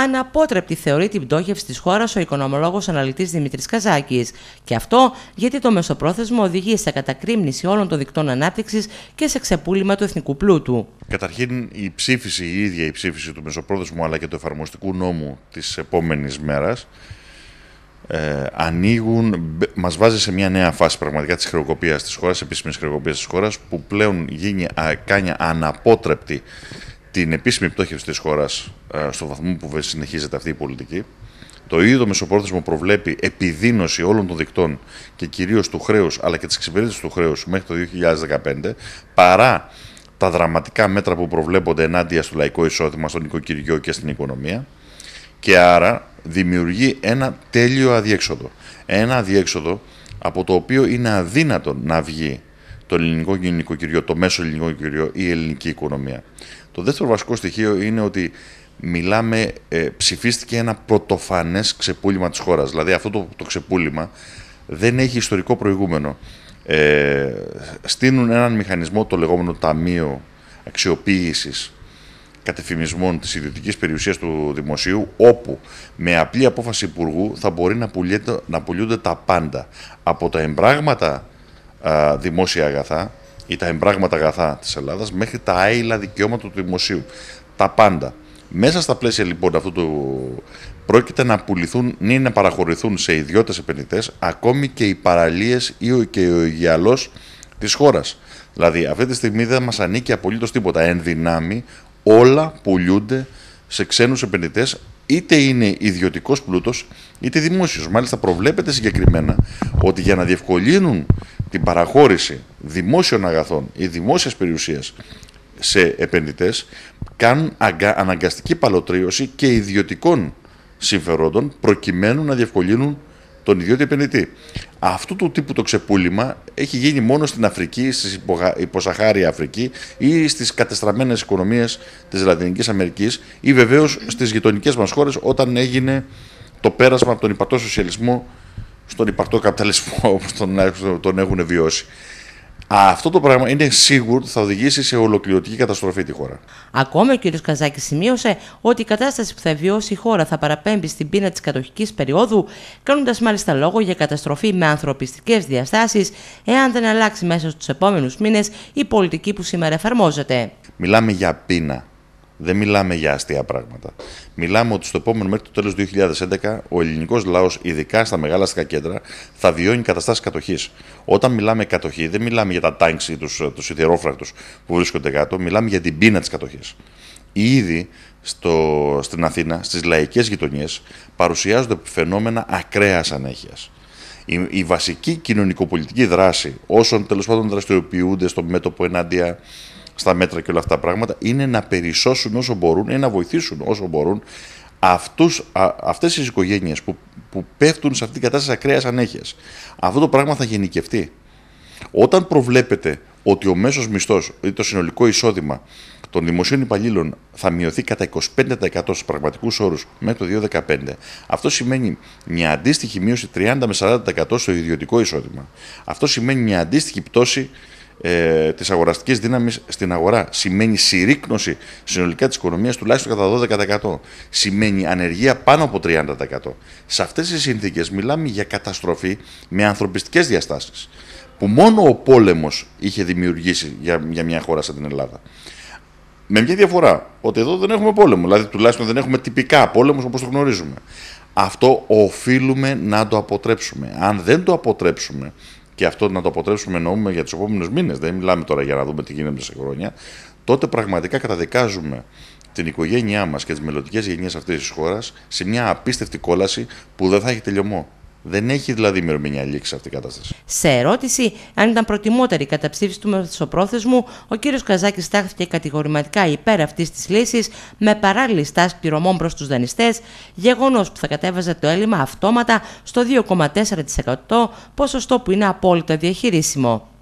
Αναπότρεπτη θεωρεί την πτώχευση της χώρας ο οικονομολόγος αναλυτής Δημήτρης Καζάκης. Και αυτό γιατί το μεσοπρόθεσμο οδηγεί σε κατακρύμνηση όλων των δικτών ανάπτυξης και σε ξεπούλημα του εθνικού πλούτου. Καταρχήν, η ψήφιση, η ίδια η ψήφιση του μεσοπρόθεσμου αλλά και του εφαρμοστικού νόμου της επόμενης μέρας ε, μας βάζει σε μια νέα φάση πραγματικά της χρεοκοπίας της χώρας, επίσημης χρεοκοπίας της χώρας, που πλέον γίνει, κάνει αναπότρεπτη την επίσημη πτώχευση της χώρας ε, στον βαθμό που συνεχίζεται αυτή η πολιτική. Το ίδιο το μεσοπρόθεσμο προβλέπει επιδείνωση όλων των δικτών και κυρίως του χρέους αλλά και της εξυπηρέτησης του χρέους μέχρι το 2015 παρά τα δραματικά μέτρα που προβλέπονται ενάντια στο λαϊκό εισόδημα, στον οικοκυριό και στην οικονομία και άρα δημιουργεί ένα τέλειο αδιέξοδο. Ένα αδιέξοδο από το οποίο είναι αδύνατο να βγει το ελληνικό κύριο, το μέσο ελληνικό κύριο ή η ελληνική οικονομία. Το δεύτερο βασικό στοιχείο είναι ότι μιλάμε, ε, ψηφίστηκε ένα πρωτοφανές ξεπούλημα της χώρας. Δηλαδή αυτό το, το ξεπούλημα δεν έχει ιστορικό προηγούμενο. Ε, στείνουν έναν μηχανισμό, το λεγόμενο Ταμείο Αξιοποίησης κατεφημισμών της ιδιωτικής περιουσίας του δημοσίου, όπου με απλή απόφαση υπουργού θα μπορεί να, να πουλούνται τα πάντα. Από τα εμπράγματα δημόσια αγαθά, ή τα εμπράγματα αγαθά της Ελλάδας μέχρι τα άειλα δικαιώματα του δημοσίου. Τα πάντα. Μέσα στα πλαίσια λοιπόν αυτού του πρόκειται να πουληθούν ή να παραχωρηθούν σε ιδιώτες επενδυτές ακόμη και οι παραλίες ή και ο υγιαλός της χώρας. Δηλαδή αυτή τη στιγμή δεν μας ανήκει απολύτως τίποτα. Εν δυνάμει όλα πουλούνται σε ξένους επενδυτές είτε είναι ιδιωτικός πλούτος είτε δημόσιος. Μάλιστα, προβλέπεται συγκεκριμένα ότι για να διευκολύνουν την παραχώρηση δημόσιων αγαθών ή δημόσιας περιουσίας σε επενδυτές κάνουν αναγκαστική παλωτρίωση και ιδιωτικών συμφερόντων προκειμένου να διευκολύνουν τον ιδιώτη επενδυτή. Αυτού του τύπου το ξεπούλημα έχει γίνει μόνο στην Αφρική, στη υποσαχάρια Αφρική ή στις κατεστραμμένες οικονομίες της Λατινικής Αμερικής ή βεβαίως στις γειτονικές μας χώρες όταν έγινε το πέρασμα από τον υπατό σοσιαλισμό στον υπαρκτό καπιταλισμό όπως τον, τον έχουν βιώσει. Αυτό το πράγμα είναι σίγουρο ότι θα οδηγήσει σε ολοκληρωτική καταστροφή τη χώρα. Ακόμα ο κ. Καζάκης σημείωσε ότι η κατάσταση που θα βιώσει η χώρα θα παραπέμπει στην πείνα της κατοχικής περίοδου, κάνοντας μάλιστα λόγο για καταστροφή με ανθρωπιστικές διαστάσεις, εάν δεν αλλάξει μέσα στους επόμενους μήνες η πολιτική που σήμερα εφαρμόζεται. Μιλάμε για πείνα. Δεν μιλάμε για αστεία πράγματα. Μιλάμε ότι στο επόμενο μέχρι το τέλος του 2011 ο ελληνικός λαός, ειδικά στα μεγάλα αστικά κέντρα, θα βιώνει καταστάσεις κατοχής. Όταν μιλάμε κατοχή, δεν μιλάμε για τα τάγκ ή τους ε, σιδηρόφρακτους που βρίσκονται κάτω, μιλάμε για την πείνα της κατοχής. Ήδη στο, στην Αθήνα, στις λαϊκές γειτονιές, παρουσιάζονται φαινόμενα ακραίας ανέχειας. Η, βασική κοινωνικοπολιτική δράση όσων τέλος πάντων δραστηριοποιούνται στο μέτωπο ενάντια στα μέτρα και όλα αυτά τα πράγματα, είναι να περισσώσουν όσο μπορούν ή να βοηθήσουν όσο μπορούν αυτούς, α, αυτές τις οικογένειες που, που πέφτουν σε αυτή την κατάσταση ακραίας ανέχειας. Αυτό το πράγμα θα γενικευτεί. Όταν προβλέπετε ότι ο μέσος μισθός ή το συνολικό εισόδημα των δημοσίων υπαλλήλων θα μειωθεί κατά 25% στους πραγματικούς όρους με το 2015, αυτό σημαίνει μια αντίστοιχη μείωση 30 με 40% στο ιδιωτικό εισόδημα. Αυτό σημαίνει μια αντίστοιχη πτώση ε, της αγοραστικής δύναμης στην αγορά. Σημαίνει συρρήκνωση συνολικά της οικονομίας τουλάχιστον κατά 12%. Σημαίνει ανεργία πάνω από 30%. Σε αυτές τις συνθήκες μιλάμε για καταστροφή με ανθρωπιστικές διαστάσεις που μόνο ο πόλεμος είχε δημιουργήσει για, για μια χώρα σαν την Ελλάδα. Με μια διαφορά, ότι εδώ δεν έχουμε πόλεμο, δηλαδή τουλάχιστον δεν έχουμε τυπικά πόλεμο όπως το γνωρίζουμε. Αυτό οφείλουμε να το αποτρέψουμε. Αν δεν το αποτρέψουμε, και αυτό να το αποτρέψουμε εννοούμε για τους επόμενους μήνες, δεν μιλάμε τώρα για να δούμε τι γίνεται σε χρόνια, τότε πραγματικά καταδικάζουμε την οικογένειά μας και τις μελλοντικές γενιές αυτής της χώρας σε μια απίστευτη κόλαση που δεν θα έχει τελειωμό. Δεν έχει δηλαδή ημερομηνία λήξης αυτή η κατάσταση. Σε ερώτηση, αν ήταν προτιμότερη η καταψήφιση του μεσοπρόθεσμου, ο κ. Καζάκης στάχθηκε κατηγορηματικά υπέρ αυτής της λύσης με παράλληλη στάση πληρωμών προς τους δανειστές, γεγονός που θα κατέβαζε το έλλειμμα αυτόματα στο 2,4%, ποσοστό που είναι απόλυτα διαχειρίσιμο.